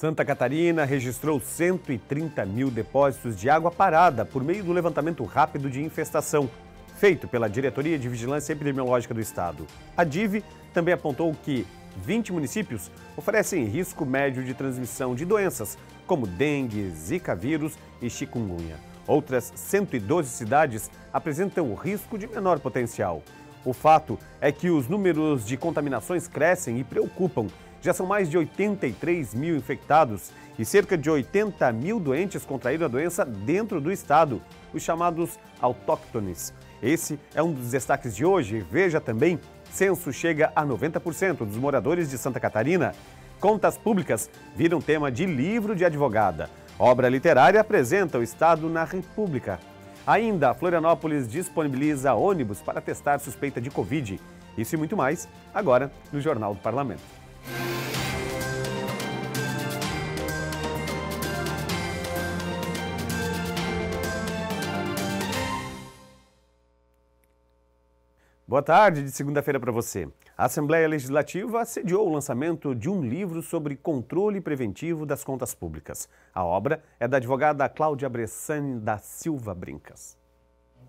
Santa Catarina registrou 130 mil depósitos de água parada por meio do levantamento rápido de infestação, feito pela Diretoria de Vigilância Epidemiológica do Estado. A DIV também apontou que 20 municípios oferecem risco médio de transmissão de doenças, como dengue, zika vírus e chikungunya. Outras 112 cidades apresentam o risco de menor potencial. O fato é que os números de contaminações crescem e preocupam, já são mais de 83 mil infectados e cerca de 80 mil doentes contraíram a doença dentro do estado, os chamados autóctones. Esse é um dos destaques de hoje. Veja também: censo chega a 90% dos moradores de Santa Catarina. Contas públicas viram tema de livro de advogada. Obra literária apresenta o Estado na República. Ainda, Florianópolis disponibiliza ônibus para testar suspeita de Covid. Isso e muito mais, agora no Jornal do Parlamento. Boa tarde de segunda-feira para você. A Assembleia Legislativa sediou o lançamento de um livro sobre controle preventivo das contas públicas. A obra é da advogada Cláudia Bressani da Silva Brincas.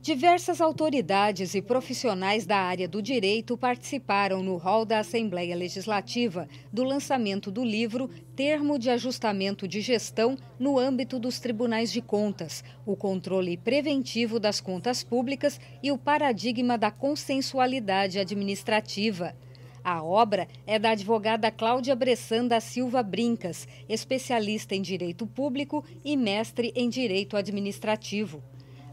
Diversas autoridades e profissionais da área do direito participaram no hall da Assembleia Legislativa do lançamento do livro Termo de Ajustamento de Gestão no âmbito dos Tribunais de Contas, o controle preventivo das contas públicas e o paradigma da consensualidade administrativa. A obra é da advogada Cláudia Bressan da Silva Brincas, especialista em direito público e mestre em direito administrativo.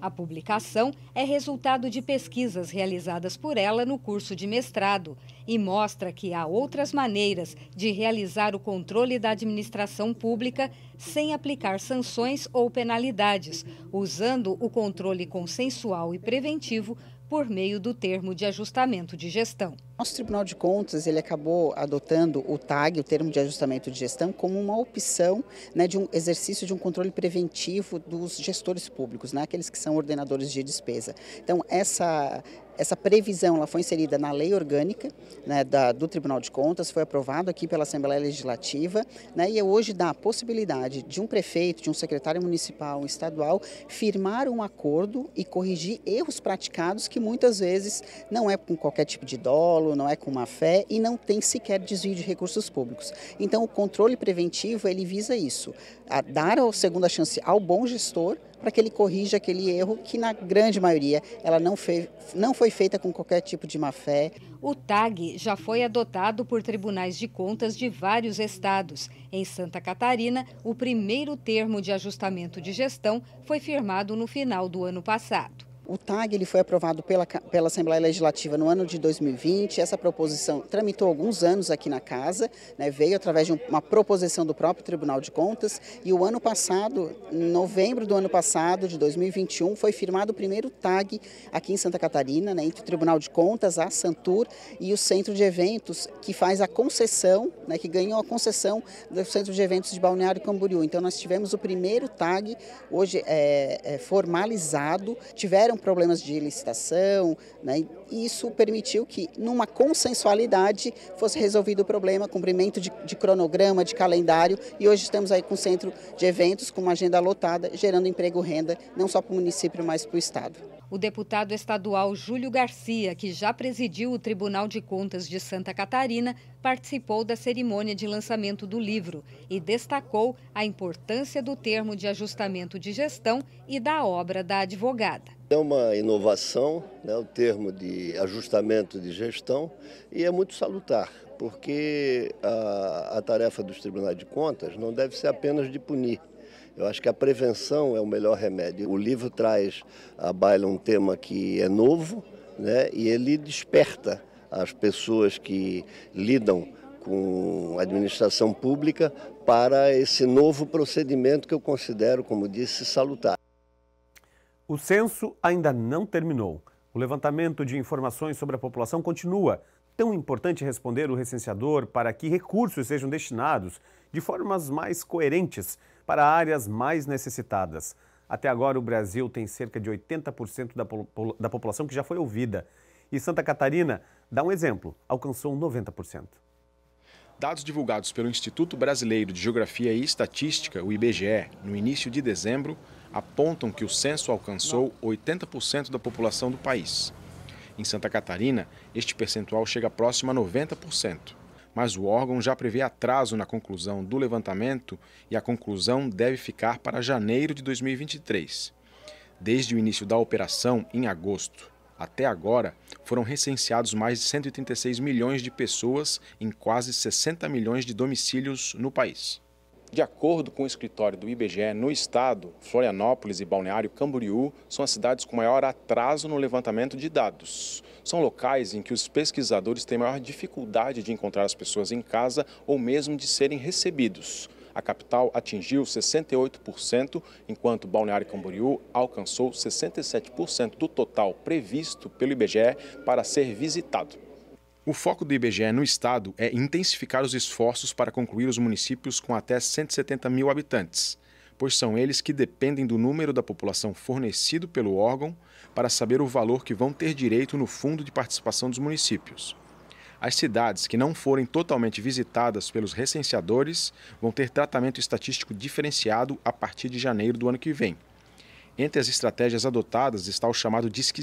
A publicação é resultado de pesquisas realizadas por ela no curso de mestrado e mostra que há outras maneiras de realizar o controle da administração pública sem aplicar sanções ou penalidades, usando o controle consensual e preventivo por meio do termo de ajustamento de gestão. Nosso Tribunal de Contas ele acabou adotando o TAG, o termo de ajustamento de gestão, como uma opção né, de um exercício de um controle preventivo dos gestores públicos, né, aqueles que são ordenadores de despesa. Então essa essa previsão ela foi inserida na lei orgânica né, da, do Tribunal de Contas, foi aprovado aqui pela Assembleia Legislativa né, e hoje dá a possibilidade de um prefeito, de um secretário municipal, um estadual, firmar um acordo e corrigir erros praticados que muitas vezes não é com qualquer tipo de dolo, não é com má fé e não tem sequer desvio de recursos públicos. Então o controle preventivo ele visa isso, a dar a segunda chance ao bom gestor, para que ele corrija aquele erro que, na grande maioria, ela não, foi não foi feita com qualquer tipo de má fé. O TAG já foi adotado por tribunais de contas de vários estados. Em Santa Catarina, o primeiro termo de ajustamento de gestão foi firmado no final do ano passado. O TAG ele foi aprovado pela, pela Assembleia Legislativa no ano de 2020. Essa proposição tramitou alguns anos aqui na Casa, né, veio através de uma proposição do próprio Tribunal de Contas. E o ano passado, em novembro do ano passado, de 2021, foi firmado o primeiro TAG aqui em Santa Catarina, né, entre o Tribunal de Contas, a Santur e o Centro de Eventos, que faz a concessão, né, que ganhou a concessão do Centro de Eventos de Balneário Camboriú. Então, nós tivemos o primeiro TAG hoje é, é formalizado. Tiveram problemas de licitação, né, e isso permitiu que, numa consensualidade, fosse resolvido o problema, cumprimento de, de cronograma, de calendário, e hoje estamos aí com um centro de eventos, com uma agenda lotada, gerando emprego renda, não só para o município, mas para o Estado. O deputado estadual Júlio Garcia, que já presidiu o Tribunal de Contas de Santa Catarina, participou da cerimônia de lançamento do livro e destacou a importância do termo de ajustamento de gestão e da obra da advogada. É uma inovação, né, o termo de ajustamento de gestão, e é muito salutar, porque a, a tarefa dos tribunais de contas não deve ser apenas de punir, eu acho que a prevenção é o melhor remédio. O livro traz à baila um tema que é novo né, e ele desperta as pessoas que lidam com a administração pública para esse novo procedimento que eu considero, como disse, salutar. O censo ainda não terminou. O levantamento de informações sobre a população continua. Tão importante responder o recenseador para que recursos sejam destinados de formas mais coerentes para áreas mais necessitadas. Até agora, o Brasil tem cerca de 80% da, po da população que já foi ouvida. E Santa Catarina, dá um exemplo, alcançou 90%. Dados divulgados pelo Instituto Brasileiro de Geografia e Estatística, o IBGE, no início de dezembro, apontam que o censo alcançou 80% da população do país. Em Santa Catarina, este percentual chega próximo a 90%. Mas o órgão já prevê atraso na conclusão do levantamento e a conclusão deve ficar para janeiro de 2023. Desde o início da operação, em agosto, até agora, foram recenseados mais de 136 milhões de pessoas em quase 60 milhões de domicílios no país. De acordo com o escritório do IBGE no estado, Florianópolis e Balneário Camboriú são as cidades com maior atraso no levantamento de dados. São locais em que os pesquisadores têm maior dificuldade de encontrar as pessoas em casa ou mesmo de serem recebidos. A capital atingiu 68%, enquanto Balneário Camboriú alcançou 67% do total previsto pelo IBGE para ser visitado. O foco do IBGE no Estado é intensificar os esforços para concluir os municípios com até 170 mil habitantes, pois são eles que dependem do número da população fornecido pelo órgão para saber o valor que vão ter direito no Fundo de Participação dos Municípios. As cidades que não forem totalmente visitadas pelos recenseadores vão ter tratamento estatístico diferenciado a partir de janeiro do ano que vem. Entre as estratégias adotadas está o chamado Disque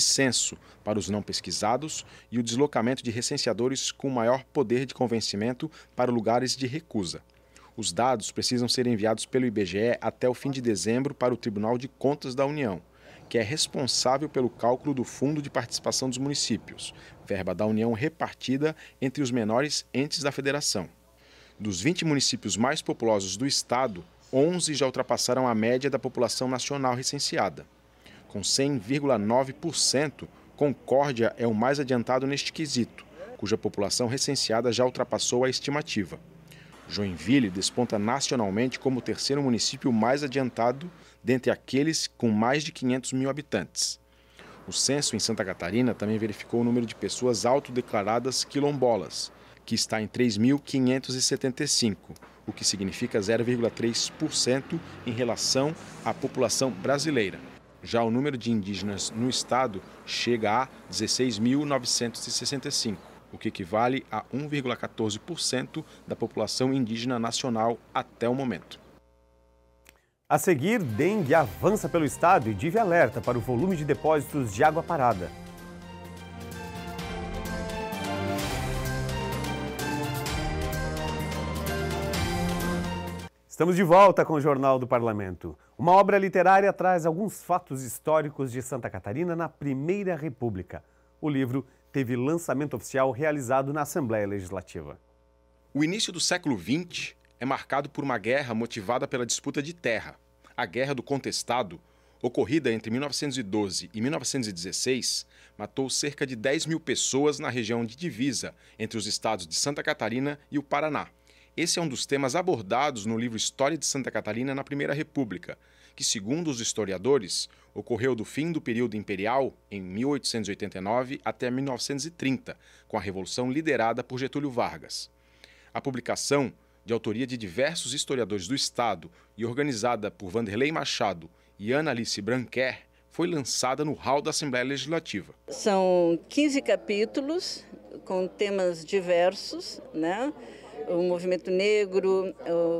para os não pesquisados e o deslocamento de recenseadores com maior poder de convencimento para lugares de recusa. Os dados precisam ser enviados pelo IBGE até o fim de dezembro para o Tribunal de Contas da União, que é responsável pelo cálculo do Fundo de Participação dos Municípios, verba da União repartida entre os menores entes da Federação. Dos 20 municípios mais populosos do estado, 11 já ultrapassaram a média da população nacional recenseada. Com 100,9%, Concórdia é o mais adiantado neste quesito, cuja população recenseada já ultrapassou a estimativa. Joinville desponta nacionalmente como o terceiro município mais adiantado dentre aqueles com mais de 500 mil habitantes. O censo em Santa Catarina também verificou o número de pessoas autodeclaradas quilombolas, que está em 3.575, o que significa 0,3% em relação à população brasileira. Já o número de indígenas no estado chega a 16.965, o que equivale a 1,14% da população indígena nacional até o momento. A seguir, dengue avança pelo estado e DIV alerta para o volume de depósitos de água parada. Estamos de volta com o Jornal do Parlamento. Uma obra literária traz alguns fatos históricos de Santa Catarina na Primeira República. O livro teve lançamento oficial realizado na Assembleia Legislativa. O início do século XX é marcado por uma guerra motivada pela disputa de terra. A Guerra do Contestado, ocorrida entre 1912 e 1916, matou cerca de 10 mil pessoas na região de divisa entre os estados de Santa Catarina e o Paraná. Esse é um dos temas abordados no livro História de Santa Catarina na Primeira República, que, segundo os historiadores, ocorreu do fim do período imperial, em 1889, até 1930, com a Revolução liderada por Getúlio Vargas. A publicação, de autoria de diversos historiadores do Estado e organizada por Vanderlei Machado e Ana Alice Branquer, foi lançada no hall da Assembleia Legislativa. São 15 capítulos com temas diversos, né? o movimento negro,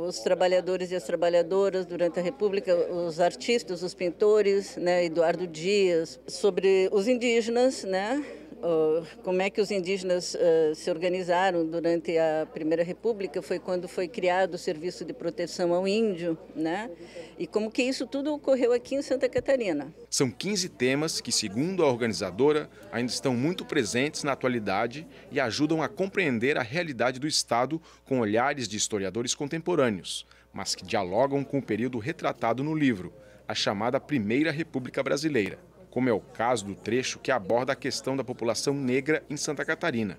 os trabalhadores e as trabalhadoras durante a República, os artistas, os pintores, né, Eduardo Dias, sobre os indígenas, né, ah, como é que os indígenas ah, se organizaram durante a Primeira República foi quando foi criado o Serviço de Proteção ao Índio, né? E como que isso tudo ocorreu aqui em Santa Catarina. São 15 temas que, segundo a organizadora, ainda estão muito presentes na atualidade e ajudam a compreender a realidade do Estado com olhares de historiadores contemporâneos, mas que dialogam com o período retratado no livro, a chamada Primeira República Brasileira como é o caso do trecho que aborda a questão da população negra em Santa Catarina,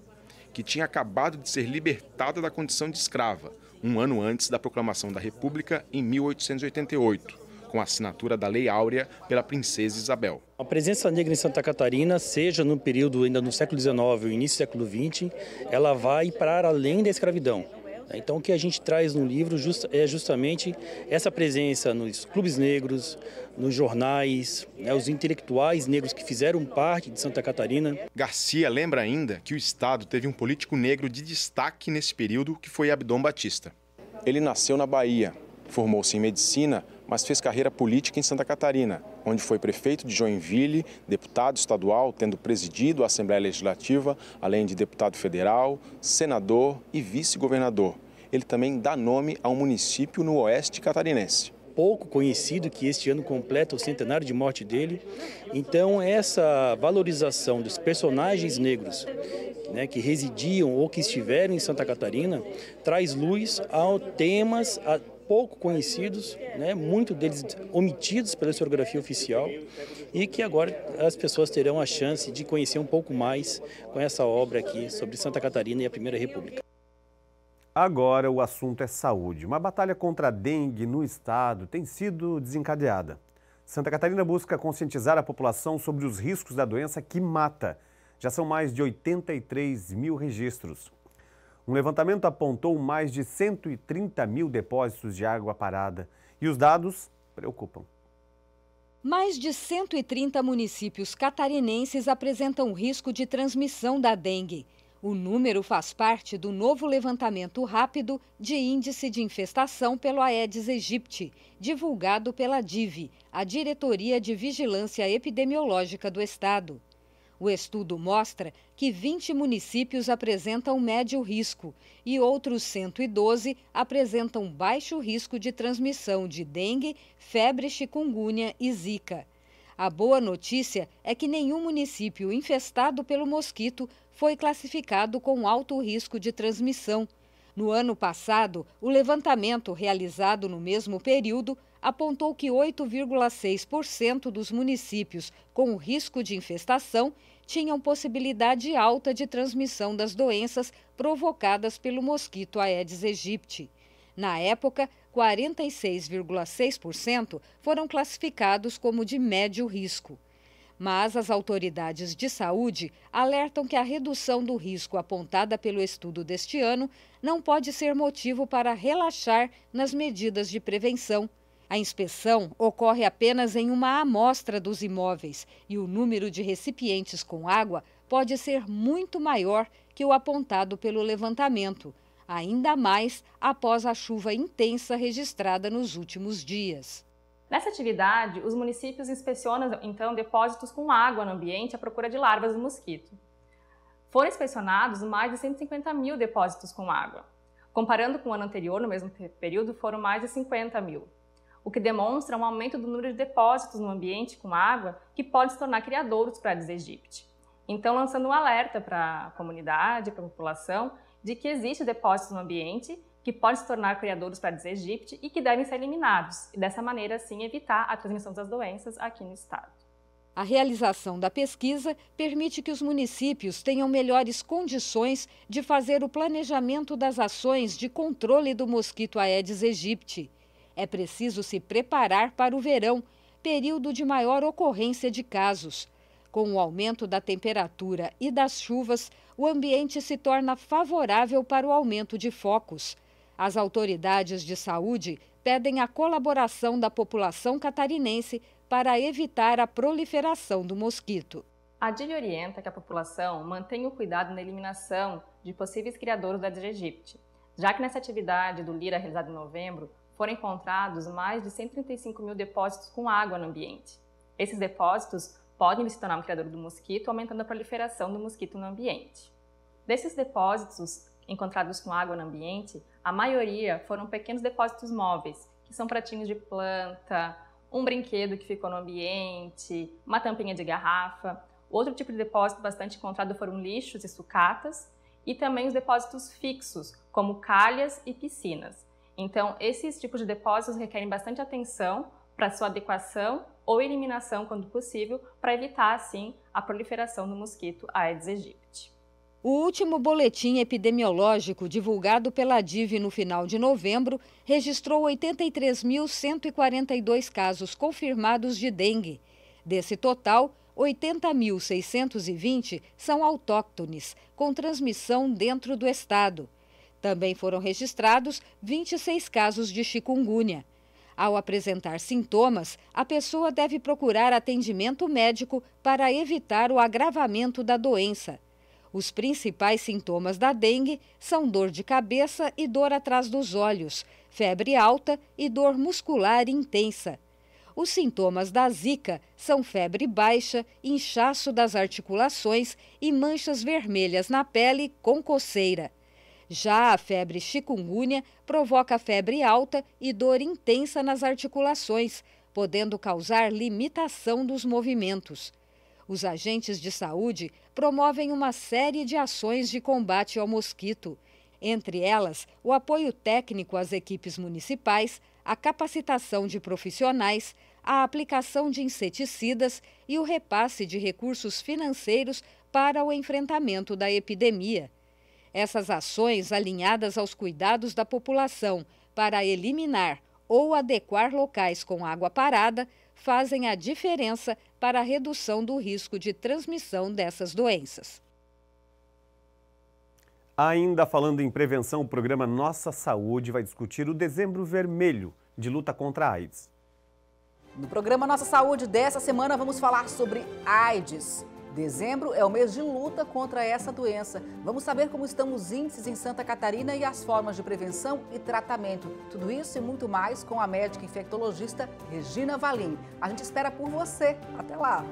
que tinha acabado de ser libertada da condição de escrava, um ano antes da proclamação da República, em 1888, com a assinatura da Lei Áurea pela Princesa Isabel. A presença negra em Santa Catarina, seja no período ainda no século XIX ou início do século XX, ela vai para além da escravidão. Então, o que a gente traz no livro é justamente essa presença nos clubes negros, nos jornais, né, os intelectuais negros que fizeram parte de Santa Catarina. Garcia lembra ainda que o Estado teve um político negro de destaque nesse período, que foi Abdom Batista. Ele nasceu na Bahia, formou-se em medicina mas fez carreira política em Santa Catarina, onde foi prefeito de Joinville, deputado estadual, tendo presidido a Assembleia Legislativa, além de deputado federal, senador e vice-governador. Ele também dá nome a um município no oeste catarinense pouco conhecido, que este ano completa o centenário de morte dele. Então, essa valorização dos personagens negros né, que residiam ou que estiveram em Santa Catarina traz luz a temas, a pouco conhecidos, né, muito deles omitidos pela historiografia oficial, e que agora as pessoas terão a chance de conhecer um pouco mais com essa obra aqui sobre Santa Catarina e a Primeira República. Agora o assunto é saúde. Uma batalha contra a dengue no estado tem sido desencadeada. Santa Catarina busca conscientizar a população sobre os riscos da doença que mata. Já são mais de 83 mil registros. Um levantamento apontou mais de 130 mil depósitos de água parada e os dados preocupam. Mais de 130 municípios catarinenses apresentam risco de transmissão da dengue. O número faz parte do novo levantamento rápido de índice de infestação pelo Aedes aegypti, divulgado pela DIVE, a Diretoria de Vigilância Epidemiológica do Estado. O estudo mostra que 20 municípios apresentam médio risco e outros 112 apresentam baixo risco de transmissão de dengue, febre chikungunya e zika. A boa notícia é que nenhum município infestado pelo mosquito foi classificado com alto risco de transmissão. No ano passado, o levantamento realizado no mesmo período apontou que 8,6% dos municípios com risco de infestação tinham possibilidade alta de transmissão das doenças provocadas pelo mosquito Aedes aegypti. Na época, 46,6% foram classificados como de médio risco. Mas as autoridades de saúde alertam que a redução do risco apontada pelo estudo deste ano não pode ser motivo para relaxar nas medidas de prevenção. A inspeção ocorre apenas em uma amostra dos imóveis e o número de recipientes com água pode ser muito maior que o apontado pelo levantamento, ainda mais após a chuva intensa registrada nos últimos dias. Nessa atividade, os municípios inspecionam então depósitos com água no ambiente à procura de larvas do mosquito. Foram inspecionados mais de 150 mil depósitos com água. Comparando com o ano anterior, no mesmo período, foram mais de 50 mil o que demonstra um aumento do número de depósitos no ambiente com água que pode se tornar criadouros para a Desegipte. Então, lançando um alerta para a comunidade, para a população, de que existe depósitos no ambiente que podem se tornar criadouros para a Desegipte e que devem ser eliminados, e dessa maneira, assim, evitar a transmissão das doenças aqui no estado. A realização da pesquisa permite que os municípios tenham melhores condições de fazer o planejamento das ações de controle do mosquito Aedes aegypti é preciso se preparar para o verão, período de maior ocorrência de casos. Com o aumento da temperatura e das chuvas, o ambiente se torna favorável para o aumento de focos. As autoridades de saúde pedem a colaboração da população catarinense para evitar a proliferação do mosquito. A DIL orienta que a população mantenha o cuidado na eliminação de possíveis criadouros da Digegipte, já que nessa atividade do Lira realizada em novembro, foram encontrados mais de 135 mil depósitos com água no ambiente. Esses depósitos podem se tornar um criador do mosquito, aumentando a proliferação do mosquito no ambiente. Desses depósitos encontrados com água no ambiente, a maioria foram pequenos depósitos móveis, que são pratinhos de planta, um brinquedo que ficou no ambiente, uma tampinha de garrafa. Outro tipo de depósito bastante encontrado foram lixos e sucatas, e também os depósitos fixos, como calhas e piscinas. Então, esses tipos de depósitos requerem bastante atenção para sua adequação ou eliminação, quando possível, para evitar, assim, a proliferação do mosquito Aedes aegypti. O último boletim epidemiológico divulgado pela DIV no final de novembro registrou 83.142 casos confirmados de dengue. Desse total, 80.620 são autóctones, com transmissão dentro do estado. Também foram registrados 26 casos de chikungunya. Ao apresentar sintomas, a pessoa deve procurar atendimento médico para evitar o agravamento da doença. Os principais sintomas da dengue são dor de cabeça e dor atrás dos olhos, febre alta e dor muscular intensa. Os sintomas da zika são febre baixa, inchaço das articulações e manchas vermelhas na pele com coceira. Já a febre chikungunya provoca febre alta e dor intensa nas articulações, podendo causar limitação dos movimentos. Os agentes de saúde promovem uma série de ações de combate ao mosquito, entre elas o apoio técnico às equipes municipais, a capacitação de profissionais, a aplicação de inseticidas e o repasse de recursos financeiros para o enfrentamento da epidemia. Essas ações alinhadas aos cuidados da população para eliminar ou adequar locais com água parada fazem a diferença para a redução do risco de transmissão dessas doenças. Ainda falando em prevenção, o programa Nossa Saúde vai discutir o Dezembro Vermelho de luta contra a AIDS. No programa Nossa Saúde dessa semana, vamos falar sobre AIDS. Dezembro é o mês de luta contra essa doença. Vamos saber como estão os índices em Santa Catarina e as formas de prevenção e tratamento. Tudo isso e muito mais com a médica infectologista Regina Valim. A gente espera por você. Até lá!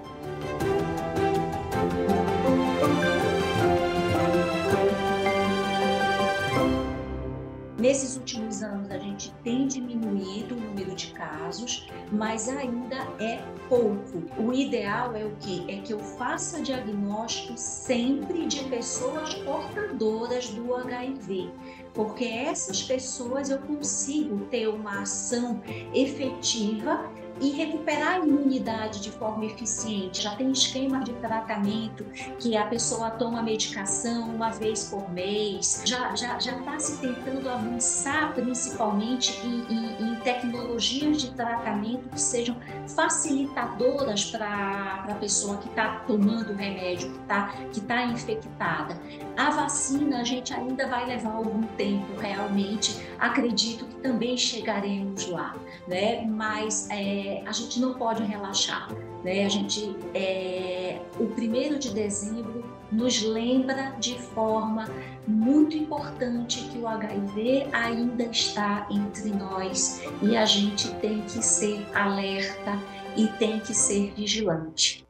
Nesses últimos anos, a gente tem diminuído o número de casos, mas ainda é pouco. O ideal é o que? É que eu faça diagnóstico sempre de pessoas portadoras do HIV, porque essas pessoas eu consigo ter uma ação efetiva e recuperar a imunidade de forma eficiente. Já tem esquemas de tratamento que a pessoa toma medicação uma vez por mês, já está já, já tá se tentando avançar principalmente em, em, em tecnologias de tratamento que sejam facilitadoras para a pessoa que está tomando o remédio, que está que tá infectada. A vacina, a gente ainda vai levar algum tempo realmente, acredito que também chegaremos lá, né? Mas é, é, a gente não pode relaxar. Né? A gente, é, o primeiro de dezembro nos lembra de forma muito importante que o HIV ainda está entre nós e a gente tem que ser alerta e tem que ser vigilante.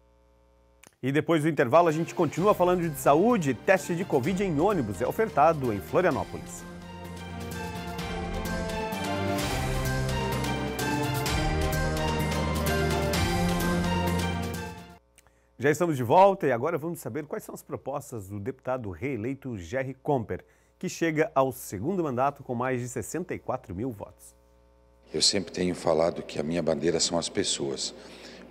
E depois do intervalo, a gente continua falando de saúde. Teste de Covid em ônibus é ofertado em Florianópolis. Já estamos de volta e agora vamos saber quais são as propostas do deputado reeleito Jerry Comper, que chega ao segundo mandato com mais de 64 mil votos. Eu sempre tenho falado que a minha bandeira são as pessoas,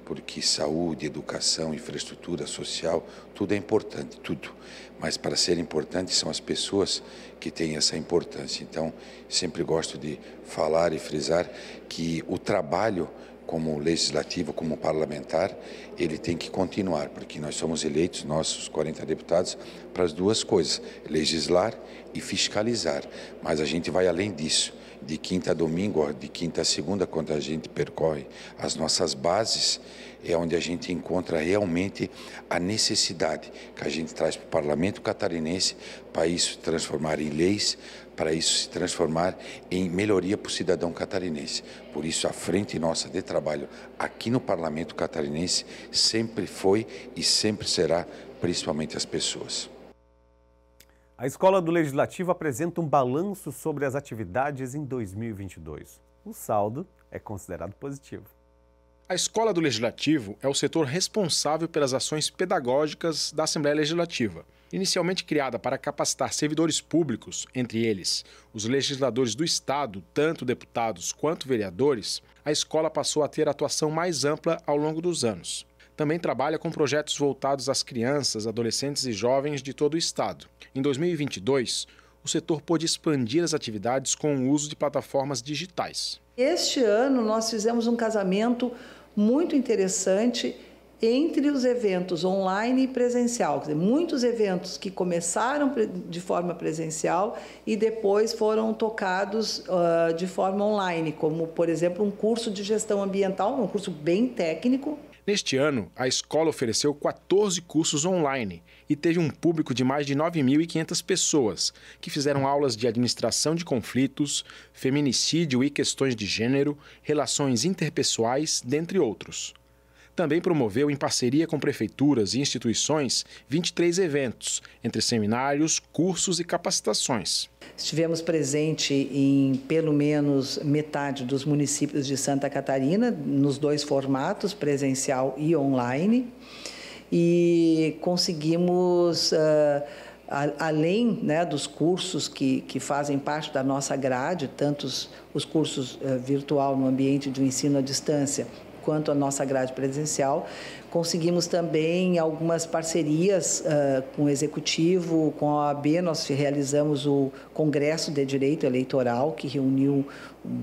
porque saúde, educação, infraestrutura social, tudo é importante, tudo. Mas para ser importante são as pessoas que têm essa importância. Então, sempre gosto de falar e frisar que o trabalho como legislativo, como parlamentar, ele tem que continuar, porque nós somos eleitos, nossos 40 deputados, para as duas coisas, legislar e fiscalizar. Mas a gente vai além disso. De quinta a domingo, de quinta a segunda, quando a gente percorre as nossas bases, é onde a gente encontra realmente a necessidade que a gente traz para o parlamento catarinense para isso transformar em leis, para isso se transformar em melhoria para o cidadão catarinense. Por isso, a frente nossa de trabalho aqui no Parlamento catarinense sempre foi e sempre será, principalmente as pessoas. A Escola do Legislativo apresenta um balanço sobre as atividades em 2022. O saldo é considerado positivo. A Escola do Legislativo é o setor responsável pelas ações pedagógicas da Assembleia Legislativa inicialmente criada para capacitar servidores públicos, entre eles os legisladores do Estado, tanto deputados quanto vereadores, a escola passou a ter atuação mais ampla ao longo dos anos. Também trabalha com projetos voltados às crianças, adolescentes e jovens de todo o Estado. Em 2022, o setor pôde expandir as atividades com o uso de plataformas digitais. Este ano, nós fizemos um casamento muito interessante entre os eventos online e presencial. Dizer, muitos eventos que começaram de forma presencial e depois foram tocados uh, de forma online, como, por exemplo, um curso de gestão ambiental, um curso bem técnico. Neste ano, a escola ofereceu 14 cursos online e teve um público de mais de 9.500 pessoas, que fizeram aulas de administração de conflitos, feminicídio e questões de gênero, relações interpessoais, dentre outros. Também promoveu, em parceria com prefeituras e instituições, 23 eventos, entre seminários, cursos e capacitações. Estivemos presente em pelo menos metade dos municípios de Santa Catarina, nos dois formatos, presencial e online, e conseguimos. Uh, além né, dos cursos que, que fazem parte da nossa grade, tanto os, os cursos uh, virtual no ambiente de ensino à distância, quanto à nossa grade presencial. Conseguimos também algumas parcerias uh, com o Executivo, com a OAB, nós realizamos o Congresso de Direito Eleitoral, que reuniu hum,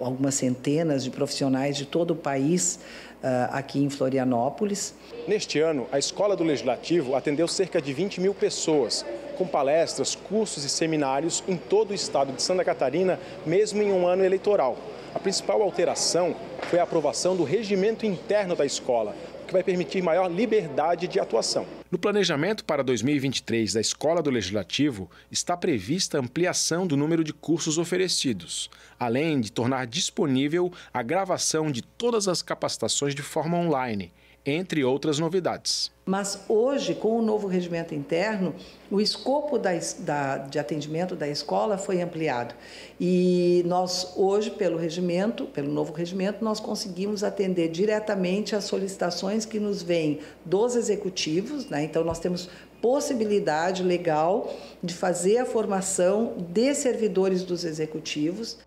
algumas centenas de profissionais de todo o país ah, aqui em Florianópolis. Neste ano, a Escola do Legislativo atendeu cerca de 20 mil pessoas, com palestras, cursos e seminários em todo o estado de Santa Catarina, mesmo em um ano eleitoral. A principal alteração foi a aprovação do regimento interno da escola, o que vai permitir maior liberdade de atuação. No planejamento para 2023 da Escola do Legislativo, está prevista ampliação do número de cursos oferecidos, além de tornar disponível a gravação de todas as capacitações de forma online entre outras novidades. Mas hoje, com o novo regimento interno, o escopo da, da, de atendimento da escola foi ampliado. E nós, hoje, pelo regimento, pelo novo regimento, nós conseguimos atender diretamente às solicitações que nos vêm dos executivos, né? então nós temos possibilidade legal de fazer a formação de servidores dos executivos.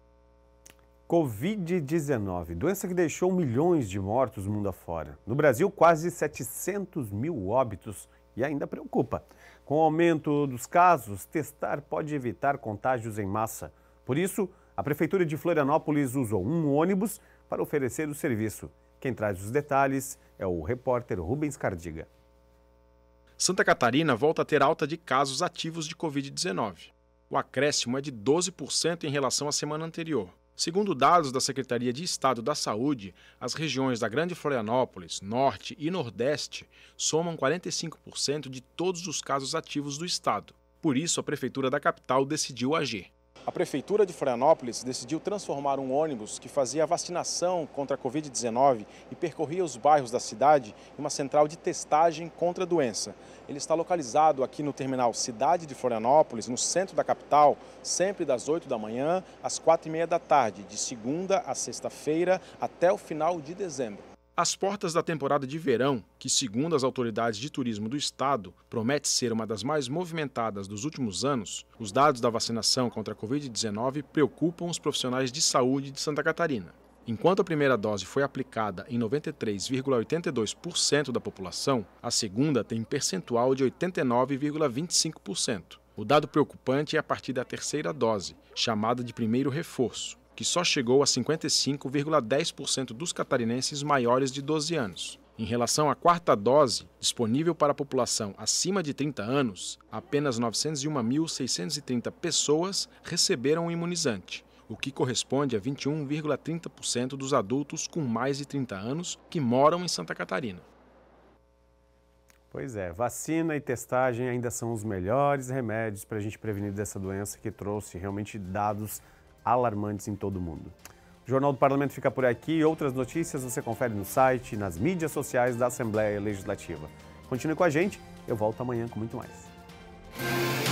Covid-19, doença que deixou milhões de mortos mundo afora. No Brasil, quase 700 mil óbitos e ainda preocupa. Com o aumento dos casos, testar pode evitar contágios em massa. Por isso, a Prefeitura de Florianópolis usou um ônibus para oferecer o serviço. Quem traz os detalhes é o repórter Rubens Cardiga. Santa Catarina volta a ter alta de casos ativos de Covid-19. O acréscimo é de 12% em relação à semana anterior. Segundo dados da Secretaria de Estado da Saúde, as regiões da Grande Florianópolis, Norte e Nordeste somam 45% de todos os casos ativos do estado. Por isso, a Prefeitura da capital decidiu agir. A Prefeitura de Florianópolis decidiu transformar um ônibus que fazia a vacinação contra a Covid-19 e percorria os bairros da cidade em uma central de testagem contra a doença. Ele está localizado aqui no terminal Cidade de Florianópolis, no centro da capital, sempre das 8 da manhã às 4 e meia da tarde, de segunda a sexta-feira até o final de dezembro. Às portas da temporada de verão, que, segundo as autoridades de turismo do estado, promete ser uma das mais movimentadas dos últimos anos, os dados da vacinação contra a Covid-19 preocupam os profissionais de saúde de Santa Catarina. Enquanto a primeira dose foi aplicada em 93,82% da população, a segunda tem percentual de 89,25%. O dado preocupante é a partir da terceira dose, chamada de primeiro reforço que só chegou a 55,10% dos catarinenses maiores de 12 anos. Em relação à quarta dose, disponível para a população acima de 30 anos, apenas 901.630 pessoas receberam o imunizante, o que corresponde a 21,30% dos adultos com mais de 30 anos que moram em Santa Catarina. Pois é, vacina e testagem ainda são os melhores remédios para a gente prevenir dessa doença que trouxe realmente dados alarmantes em todo o mundo. O Jornal do Parlamento fica por aqui. Outras notícias você confere no site e nas mídias sociais da Assembleia Legislativa. Continue com a gente, eu volto amanhã com muito mais.